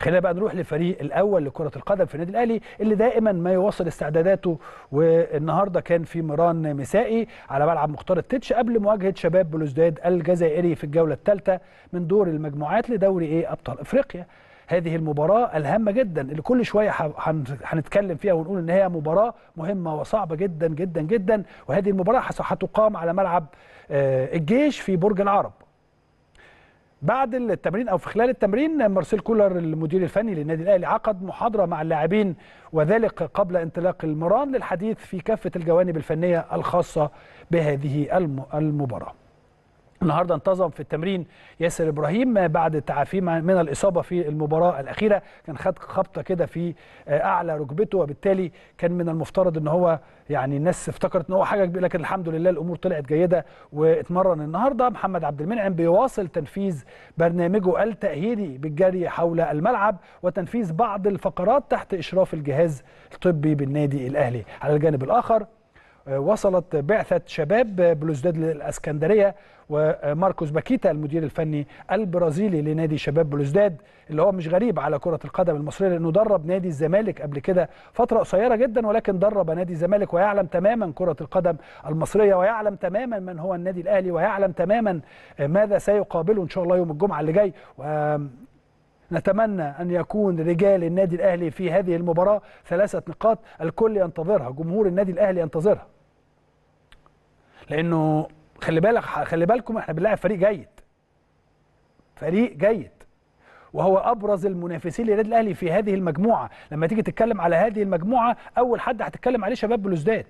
خلينا بقى نروح للفريق الاول لكره القدم في النادي الاهلي اللي دائما ما يواصل استعداداته والنهارده كان في مران مسائي على ملعب مختار التتش قبل مواجهه شباب بلوزداد الجزائري في الجوله الثالثه من دور المجموعات لدوري ايه ابطال افريقيا هذه المباراة الهامة جدا اللي كل شوية هنتكلم فيها ونقول ان هي مباراة مهمة وصعبة جدا جدا جدا وهذه المباراة هتقام على ملعب آه، الجيش في برج العرب بعد التمرين او في خلال التمرين مارسيل كولر المدير الفني للنادي الاهلي عقد محاضره مع اللاعبين وذلك قبل انطلاق المران للحديث في كافه الجوانب الفنيه الخاصه بهذه المباراه النهارده انتظم في التمرين ياسر ابراهيم بعد تعافيه من الاصابه في المباراه الاخيره كان خد خبطه كده في آه، اعلى ركبته وبالتالي كان من المفترض ان هو يعني الناس افتكرت ان هو حاجه كبيره لكن الحمد لله الامور طلعت جيده واتمرن النهارده محمد عبد المنعم بيواصل تنفيذ برنامجه التاهيلي بالجري حول الملعب وتنفيذ بعض الفقرات تحت اشراف الجهاز الطبي بالنادي الاهلي على الجانب الاخر وصلت بعثة شباب بلوزداد للأسكندرية وماركوس باكيتا المدير الفني البرازيلي لنادي شباب بلوزداد اللي هو مش غريب على كرة القدم المصرية لأنه درب نادي الزمالك قبل كده فترة قصيرة جدا ولكن درب نادي الزمالك ويعلم تماما كرة القدم المصرية ويعلم تماما من هو النادي الأهلي ويعلم تماما ماذا سيقابله إن شاء الله يوم الجمعة اللي جاي نتمنى أن يكون رجال النادي الأهلي في هذه المباراة ثلاثة نقاط الكل ينتظرها جمهور النادي الأهلي ينتظرها لأنه خلي بالك خلي بالكم احنا بنلاعب فريق جيد فريق جيد وهو ابرز المنافسين للنادي الاهلي في هذه المجموعه لما تيجي تتكلم على هذه المجموعه اول حد هتتكلم عليه شباب بلوزداد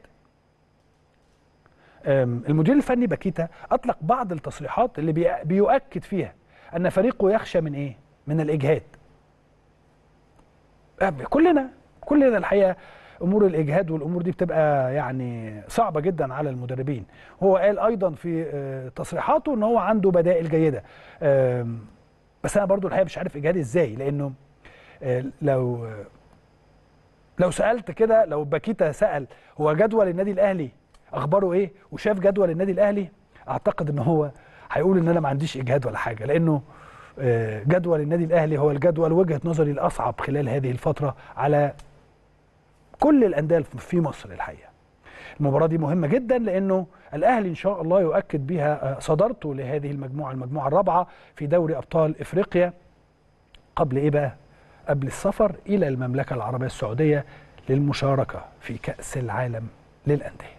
المدير الفني باكيتا اطلق بعض التصريحات اللي بيؤكد فيها ان فريقه يخشى من ايه من الاجهاد آه، كلنا كلنا الحقيقه امور الاجهاد والامور دي بتبقى يعني صعبه جدا على المدربين هو قال ايضا في آه، تصريحاته ان هو عنده بدائل جيده بس انا برضو الحقيقه مش عارف إجهاد ازاي لانه آه، لو لو سالت كده لو باكيتا سال هو جدول النادي الاهلي اخباره ايه وشاف جدول النادي الاهلي اعتقد ان هو هيقول ان انا ما عنديش اجهاد ولا حاجه لانه آه، جدول النادي الاهلي هو الجدول وجهه نظري الاصعب خلال هذه الفتره على كل الانديه في مصر الحقيقه. المباراه دي مهمه جدا لانه الاهلي ان شاء الله يؤكد بها آه، صدارته لهذه المجموعه المجموعه الرابعه في دوري ابطال افريقيا قبل ايه بقى؟ قبل السفر الى المملكه العربيه السعوديه للمشاركه في كاس العالم للانديه.